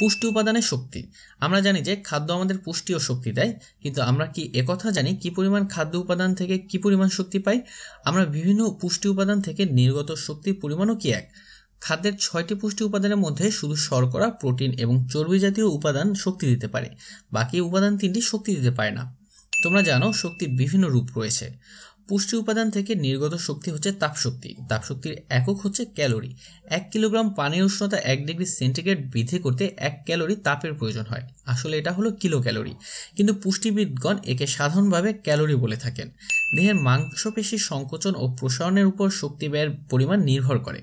পুষ্টি উপাদানের শক্তি আমরা জানি যে খাদ্য আমাদের পুষ্টি ও শক্তি দেয় কিন্তু আমরা কি একথা জানি কি পরিমাণ খাদ্য উপাদান থেকে কি পরিমাণ শক্তি পাই আমরা বিভিন্ন পুষ্টি উপাদান থেকে নির্গত শক্তির পরিমাণও কি এক খাদ্যের ছয়টি পুষ্টি উপাদানের মধ্যে শুধু শর্করা প্রোটিন এবং চর্বি জাতীয় উপাদান শক্তি দিতে পারে বাকি উপাদান তিনটি শক্তি দিতে পারে না তোমরা জানো শক্তির বিভিন্ন রূপ রয়েছে পুষ্টি উপাদান থেকে নির্গত শক্তি হচ্ছে তাপশক্তি তাপশক্তির একক হচ্ছে ক্যালোরি এক কিলোগ্রাম পানির উষ্ণতা এক ডিগ্রি সেন্টিগ্রেড বৃদ্ধি করতে এক ক্যালোরি তাপের প্রয়োজন হয় আসলে এটা হলো কিলো ক্যালোরি কিন্তু পুষ্টিবিদগণ একে সাধারণভাবে ক্যালোরি বলে থাকেন দেহের মাংসপেশির সংকোচন ও প্রসারণের উপর শক্তি ব্যয়ের পরিমাণ নির্ভর করে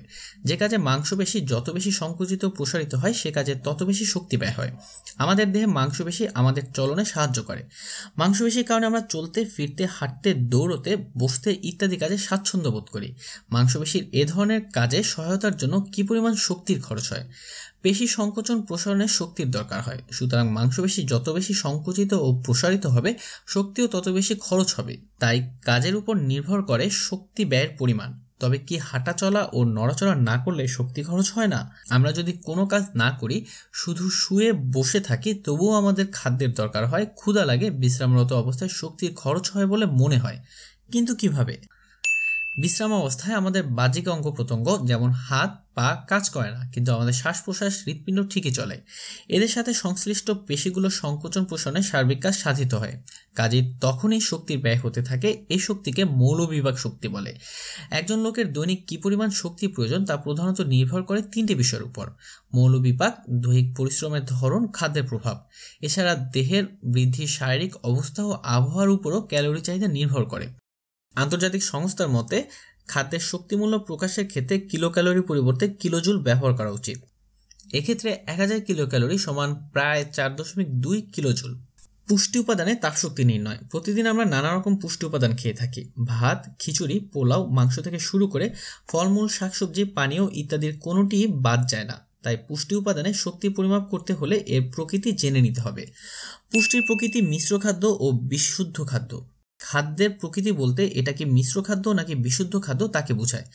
যে কাজে মাংসপেশি যত বেশি সংকুচিত প্রসারিত হয় সে কাজে তত বেশি শক্তি ব্যয় হয় আমাদের দেহে মাংসপেশি আমাদের চলনে সাহায্য করে মাংসপেশির কারণে আমরা চলতে ফিরতে হাঁটতে দৌড়তে বসতে ইত্যাদি কাজে স্বাচ্ছন্দ্য বোধ করি মাংসপেশির এ ধরনের কাজে সহায়তার জন্য কি পরিমাণ শক্তির খরচ হয় পেশি সংকোচন প্রসারণের শক্তির দরকার হয় সুতরাং মাংসপেশি যত বেশি সংকুচিত ও প্রসারিত হবে শক্তিও তত বেশি খরচ হবে তাই কাজের উপর নির্ভর করে শক্তি ব্যয়ের পরিমাণ তবে কি হাঁটাচলা ও নড়াচড়া না করলে শক্তি খরচ হয় না আমরা যদি কোনো কাজ না করি শুধু শুয়ে বসে থাকি তবুও আমাদের খাদ্যের দরকার হয় ক্ষুধা লাগে বিশ্রামরত অবস্থায় শক্তির খরচ হয় বলে মনে হয় কিন্তু কিভাবে বিশ্রাম অবস্থায় আমাদের বাহ্যিক অঙ্গ প্রত্যঙ্গ যেমন হাত পা কাজ করে না কিন্তু আমাদের শ্বাস প্রশ্বাস হৃৎপিণ্ড ঠিকই চলে এদের সাথে সংশ্লিষ্ট পেশিগুলো সংকোচন পোষণে সার্বিক কাজ সাধিত হয় কাজে তখনই শক্তির ব্যয় হতে থাকে এই শক্তিকে মৌলবিভাগ শক্তি বলে একজন লোকের দৈনিক কী পরিমাণ শক্তি প্রয়োজন তা প্রধানত নির্ভর করে তিনটি বিষয়ের উপর মৌলবিপাক দৈহিক পরিশ্রমের ধরন খাদ্যের প্রভাব এছাড়া দেহের বৃদ্ধি শারীরিক অবস্থা ও আবহাওয়ার উপরও ক্যালোরি চাহিদা নির্ভর করে আন্তর্জাতিক সংস্থার মতে খাদ্যের শক্তিমূল্য প্রকাশের ক্ষেত্রে কিলো ক্যালোরি পরিবর্তে কিলোজুল ব্যবহার করা উচিত এক্ষেত্রে এক হাজার কিলো ক্যালোরি সমান প্রায় চার দশমিক দুই কিলোজুল পুষ্টি উপাদানে তাপশক্তি নির্ণয় প্রতিদিন আমরা নানা রকম পুষ্টি উপাদান খেয়ে থাকি ভাত খিচুড়ি পোলাও মাংস থেকে শুরু করে ফলমূল শাকসবজি পানীয় ইত্যাদির কোনোটি বাদ যায় না তাই পুষ্টি উপাদানে শক্তি পরিমাপ করতে হলে এর প্রকৃতি জেনে নিতে হবে পুষ্টির প্রকৃতি মিশ্র খাদ্য ও বিশুদ্ধ খাদ্য খাদ্যের প্রকৃতি বলতে এটাকে মিশ্র খাদ্য নাকি বিশুদ্ধ খাদ্য তাকে বোঝায়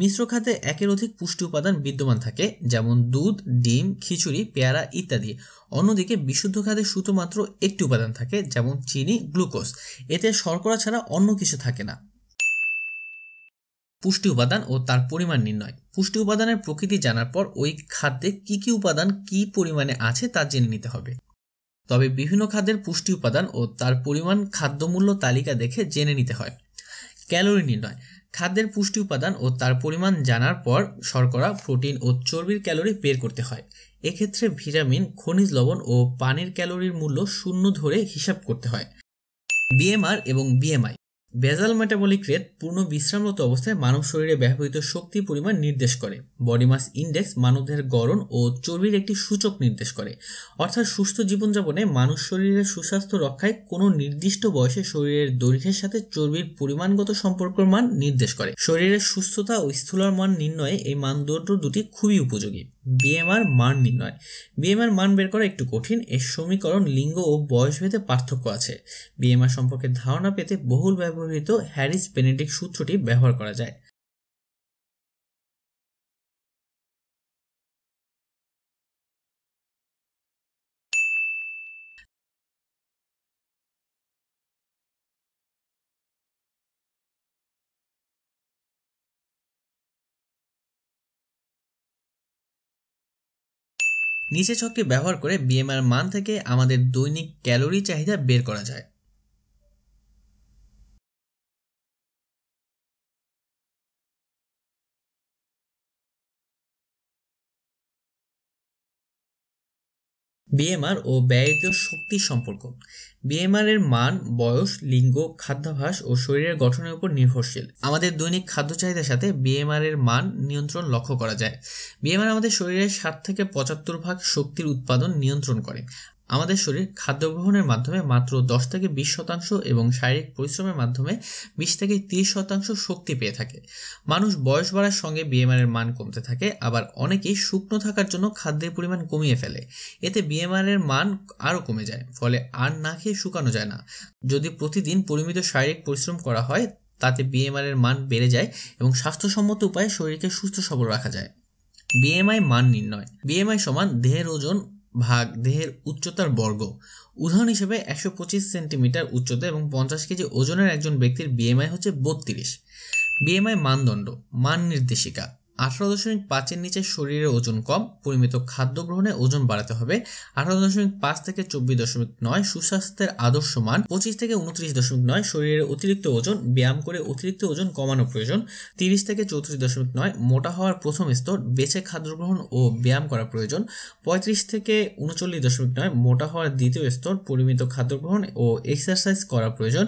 মিশ্র খাদ্যে একের অধিক পুষ্টি উপাদান বিদ্যমান থাকে যেমন দুধ ডিম খিচুড়ি পেয়ারা ইত্যাদি অন্যদিকে বিশুদ্ধ খাদ্যে শুধুমাত্র একটি উপাদান থাকে যেমন চিনি গ্লুকোজ এতে শর্করা ছাড়া অন্য কিছু থাকে না পুষ্টি উপাদান ও তার পরিমাণ নির্ণয় পুষ্টি উপাদানের প্রকৃতি জানার পর ওই খাদ্যে কী কী উপাদান কী পরিমাণে আছে তা জেনে নিতে হবে তবে বিভিন্ন খাদ্যের পুষ্টি উপাদান ও তার পরিমাণ খাদ্যমূল্য তালিকা দেখে জেনে নিতে হয় ক্যালোরি নির্ণয় খাদ্যের পুষ্টি উপাদান ও তার পরিমাণ জানার পর শর্করা প্রোটিন ও চর্বির ক্যালোরি বের করতে হয় এক্ষেত্রে ভিটামিন খনিজ লবণ ও পানির ক্যালোরির মূল্য শূন্য ধরে হিসাব করতে হয় বিএমআর এবং বিএমআই বেজাল মেটাবলিক রেট পূর্ণ বিশ্রামরত অবস্থায় মানব শরীরে ব্যবহৃত শক্তির পরিমাণ নির্দেশ করে বডি মাস ইন্ডেক্স মানুষদের গড়ন ও চর্বির একটি সূচক নির্দেশ করে অর্থাৎ সুস্থ জীবনযাপনে মানুষ শরীরের সুস্বাস্থ্য রক্ষায় কোনো নির্দিষ্ট বয়সে শরীরের দৈর্ঘ্যের সাথে চর্বির পরিমাণগত সম্পর্কের মান নির্দেশ করে শরীরের সুস্থতা ও স্থূলার মান নির্ণয়ে এই মানদণ্ড দুটি খুবই উপযোগী বিএমআর মান নির্ণয় বিএমআর মান বের করা একটু কঠিন এর সমীকরণ লিঙ্গ ও বয়সভেদে পার্থক্য আছে বিএমআর সম্পর্কে ধারণা পেতে বহুল ব্যবহৃত হ্যারিস বেনেডিক সূত্রটি ব্যবহার করা যায় নিচে ছকটি ব্যবহার করে বিএমআর মান থেকে আমাদের দৈনিক ক্যালোরি চাহিদা বের করা যায় বিএমআর ও ব্যয়িত শক্তির সম্পর্ক বিএমআর এর মান বয়স লিঙ্গ খাদ্যাভ্যাস ও শরীরের গঠনের উপর নির্ভরশীল আমাদের দৈনিক খাদ্য চাহিদার সাথে বিএমআর এর মান নিয়ন্ত্রণ লক্ষ্য করা যায় বিএমআর আমাদের শরীরের ষাট থেকে পঁচাত্তর ভাগ শক্তির উৎপাদন নিয়ন্ত্রণ করে আমাদের শরীর খাদ্য গ্রহণের মাধ্যমে মাত্র দশ থেকে বিশ শতাংশ এবং শারীরিক পরিশ্রমের মাধ্যমে বিশ থেকে তিরিশ শতাংশ শক্তি পেয়ে থাকে মানুষ বয়স বাড়ার সঙ্গে বিএমআর এর মান কমতে থাকে আবার অনেকেই শুকনো থাকার জন্য খাদ্যের পরিমাণ কমিয়ে ফেলে এতে বিএমআর এর মান আরও কমে যায় ফলে আর না খেয়ে শুকানো যায় না যদি প্রতিদিন পরিমিত শারীরিক পরিশ্রম করা হয় তাতে বিএমআর এর মান বেড়ে যায় এবং স্বাস্থ্যসম্মত উপায়ে শরীরকে সুস্থ সবল রাখা যায় বিএমআই মান নির্ণয় বিএমআই সমান দেহের ওজন ভাগ দেহের উচ্চতার বর্গ উদাহরণ হিসেবে একশো পঁচিশ সেন্টিমিটার উচ্চতা এবং পঞ্চাশ কেজি ওজনের একজন ব্যক্তির বিএমআই হচ্ছে বত্রিশ বিএমআই মানদণ্ড মান নির্দেশিকা আঠারো দশমিক পাঁচের নিচে শরীরের ওজন কম পরিমিত খাদ্য গ্রহণে ওজন বাড়াতে হবে আঠারো দশমিক পাঁচ থেকে চব্বিশ দশমিক নয় সুস্বাস্থ্যের আদর্শ মান পঁচিশ থেকে উনত্রিশ দশমিক নয় শরীরের অতিরিক্ত ওজন ব্যায়াম করে অতিরিক্ত ওজন কমানো প্রয়োজন তিরিশ থেকে চৌত্রিশ দশমিক নয় মোটা হওয়ার প্রথম স্তর বেছে খাদ্য গ্রহণ ও ব্যায়াম করা প্রয়োজন পঁয়ত্রিশ থেকে উনচল্লিশ দশমিক নয় মোটা হওয়ার দ্বিতীয় স্তর পরিমিত খাদ্য গ্রহণ ও এক্সারসাইজ করা প্রয়োজন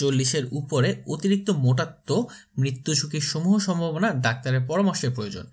চল্লিশের উপরে অতিরিক্ত মোটাত্ব মৃত্যু ঝুঁকির সমূহ সম্ভাবনা ডাক্তারের পরামর্শের প্রয়োজন